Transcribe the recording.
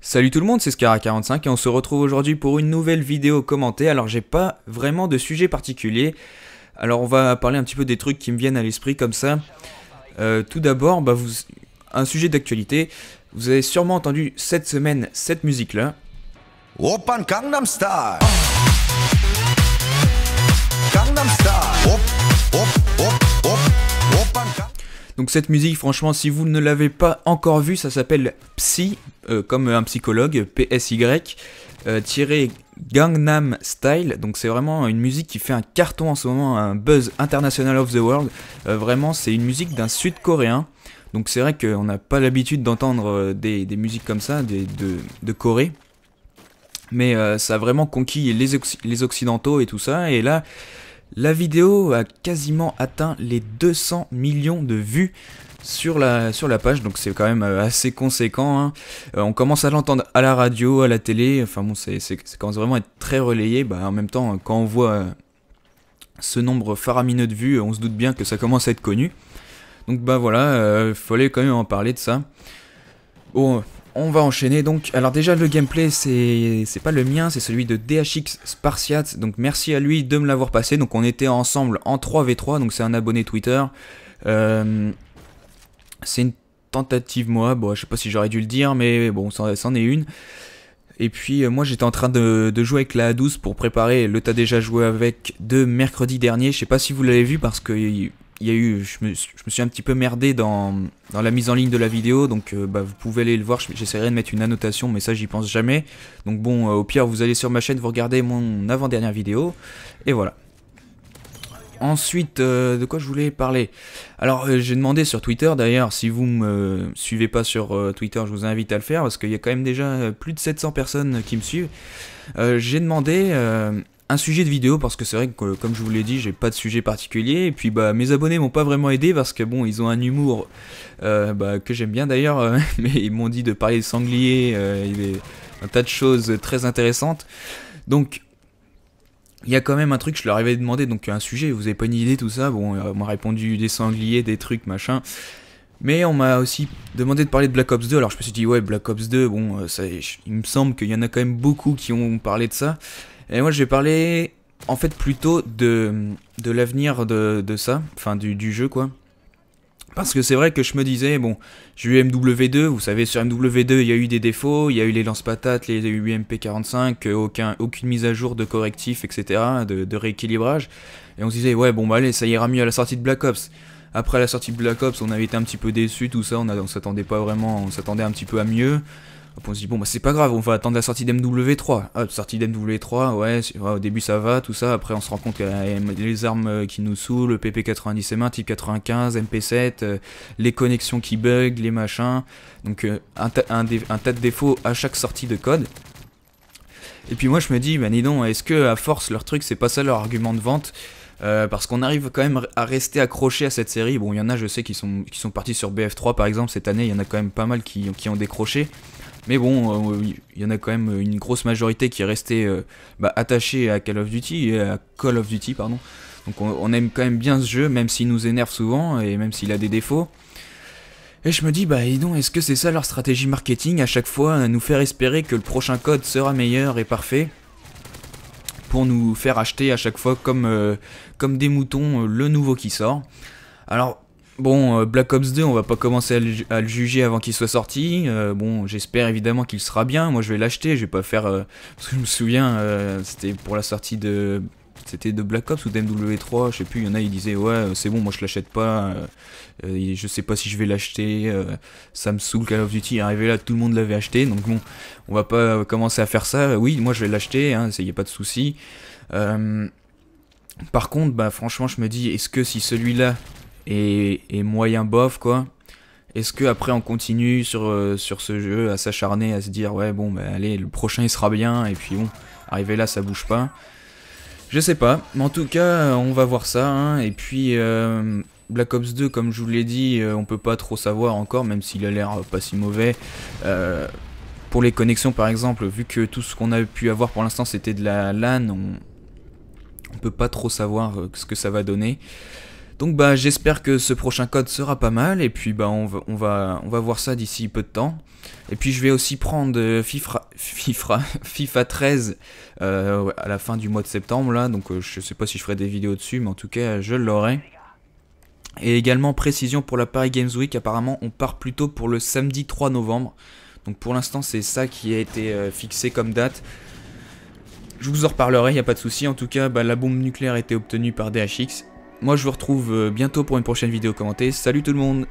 Salut tout le monde, c'est Scara45 et on se retrouve aujourd'hui pour une nouvelle vidéo commentée. Alors j'ai pas vraiment de sujet particulier. Alors on va parler un petit peu des trucs qui me viennent à l'esprit comme ça. Euh, tout d'abord, bah, un sujet d'actualité. Vous avez sûrement entendu cette semaine cette musique là. Open Gangnam Style. Donc cette musique, franchement, si vous ne l'avez pas encore vue, ça s'appelle Psy, euh, comme un psychologue, PSY, y euh, tiré Gangnam Style. Donc c'est vraiment une musique qui fait un carton en ce moment, un buzz international of the world. Euh, vraiment, c'est une musique d'un sud-coréen. Donc c'est vrai qu'on n'a pas l'habitude d'entendre des, des, musiques comme ça, de, de Corée. Mais ça a vraiment conquis les, les Occidentaux et tout ça. Et là, la vidéo a quasiment atteint les 200 millions de vues sur la, sur la page, donc c'est quand même euh, assez conséquent. Hein. Euh, on commence à l'entendre à la radio, à la télé, enfin bon, c'est, ça commence vraiment à être très relayé. Bah, en même temps, quand on voit euh, ce nombre faramineux de vues, on se doute bien que ça commence à être connu. Donc bah voilà, il fallait quand même en parler de ça. Bon, on va enchaîner donc. Alors déjà le gameplay c'est pas le mien, c'est celui de DHX Spartiate. Donc merci à lui de me l'avoir passé. Donc on était ensemble en 3v3, donc c'est un abonné Twitter. Euh, c'est une tentative moi, bon je sais pas si j'aurais dû le dire, mais bon c'en est une. Et puis euh, moi j'étais en train de, jouer avec la A12 pour préparer le t'as déjà joué avec de mercredi dernier. Je sais pas si vous l'avez vu parce que il y a eu, je me, suis un petit peu merdé dans, la mise en ligne de la vidéo, donc euh, bah, vous pouvez aller le voir, j'essaierai de mettre une annotation, mais ça j'y pense jamais. Donc bon, euh, au pire, vous allez sur ma chaîne, vous regardez mon avant-dernière vidéo, et voilà. Ensuite, euh, de quoi je voulais parler Alors, j'ai demandé sur Twitter, d'ailleurs, si vous me suivez pas sur Twitter, je vous invite à le faire, parce qu'il y a quand même déjà plus de 700 personnes qui me suivent. j'ai demandé un sujet de vidéo parce que c'est vrai que euh, comme je vous l'ai dit j'ai pas de sujet particulier et puis bah mes abonnés m'ont pas vraiment aidé parce que bon ils ont un humour euh, bah, que j'aime bien d'ailleurs euh, mais ils m'ont dit de parler de sangliers un tas de choses très intéressantes donc il y a quand même un truc je leur avais demandé donc un sujet vous avez pas une idée tout ça bon on m'a répondu des sangliers des trucs machin mais on m'a aussi demandé de parler de Black Ops 2, alors je me suis dit ouais Black Ops 2, bon, ça, il me semble qu'il y en a quand même beaucoup qui ont parlé de ça, et moi, je vais parler, en fait, plutôt de, l'avenir de, de, ça, enfin, du, jeu, quoi. Parce que c'est vrai que je me disais, bon, j'ai eu MW2, vous savez, sur MW2, il y a eu des défauts, il y a eu les lance-patates, les UMP45, aucun, aucune mise à jour de correctif, etc., de, rééquilibrage. Et on se disait, ouais, bon, bah allez, ça ira mieux à la sortie de Black Ops. Après la sortie de Black Ops, on avait été un petit peu déçu tout ça, on, on s'attendait pas vraiment, on s'attendait un petit peu à mieux on se dit, bon, bah, c'est pas grave, on va attendre la sortie d'MW3. Ah, sortie d'MW3, ouais, au début ça va, tout ça. Après, on se rend compte qu'il euh, les armes euh, qui nous saoulent, le PP90 M1, type 95, MP7, euh, les connexions qui bug, les machins. Donc, un, tas de défauts à chaque sortie de code. Et puis moi je me dis, ben dis donc, est-ce que à force leur truc c'est pas ça leur argument de vente parce qu'on arrive quand même à rester accroché à cette série. Bon, il y en a, je sais, qui sont, qui sont partis sur BF3 par exemple cette année. Il y en a quand même pas mal qui, qui ont décroché. Mais bon, il euh, y en a quand même une grosse majorité qui est restée euh, bah, attachée à Call of Duty, à Call of Duty, pardon. Donc on, aime quand même bien ce jeu, même s'il nous énerve souvent et même s'il a des défauts. Et je me dis, bah dis est-ce que c'est ça leur stratégie marketing à chaque fois, nous faire espérer que le prochain code sera meilleur et parfait pour nous faire acheter à chaque fois comme, euh, comme des moutons le nouveau qui sort. Alors Bon, euh, Black Ops 2, on va pas commencer à le, juger avant qu'il soit sorti. Euh, bon, j'espère évidemment qu'il sera bien. Moi, je vais l'acheter. Je vais pas faire. Euh, parce que je me souviens, c'était pour la sortie de. C'était de Black Ops ou mw 3 je sais plus. Il y en a, ils disaient Ouais, c'est bon, moi je l'achète pas. je sais pas si je vais l'acheter. ça me saoule Call of Duty. Arrivé là, tout le monde l'avait acheté. Donc bon, on va pas commencer à faire ça. Oui, moi je vais l'acheter. Il hein, y a pas de souci. par contre, bah franchement, je me dis Est-ce que si celui-là et, moyen bof, quoi. Est-ce que après on continue sur, euh, sur ce jeu à s'acharner, à se dire ouais bon bah allez le prochain il sera bien et puis bon arrivé là ça bouge pas. Je sais pas, mais en tout cas euh, on va voir ça hein. et puis euh, Black Ops 2 comme je vous l'ai dit on peut pas trop savoir encore même s'il a l'air pas si mauvais. pour les connexions par exemple, vu que tout ce qu'on a pu avoir pour l'instant c'était de la LAN, on, on peut pas trop savoir ce que ça va donner. Donc bah j'espère que ce prochain code sera pas mal et puis bah on va on va, on va voir ça d'ici peu de temps. Et puis je vais aussi prendre euh, FIFA FIFA 13 euh, à la fin du mois de septembre là donc euh, je sais pas si je ferai des vidéos dessus mais en tout cas je l'aurai. Et également précision pour la Paris Games Week apparemment on part plutôt pour le samedi 3 novembre. Donc pour l'instant c'est ça qui a été fixé comme date. Je vous en reparlerai, il a pas de souci. En tout cas, bah, la bombe nucléaire a été obtenue par DHX. Moi je vous retrouve euh, bientôt pour une prochaine vidéo commentée. Salut tout le monde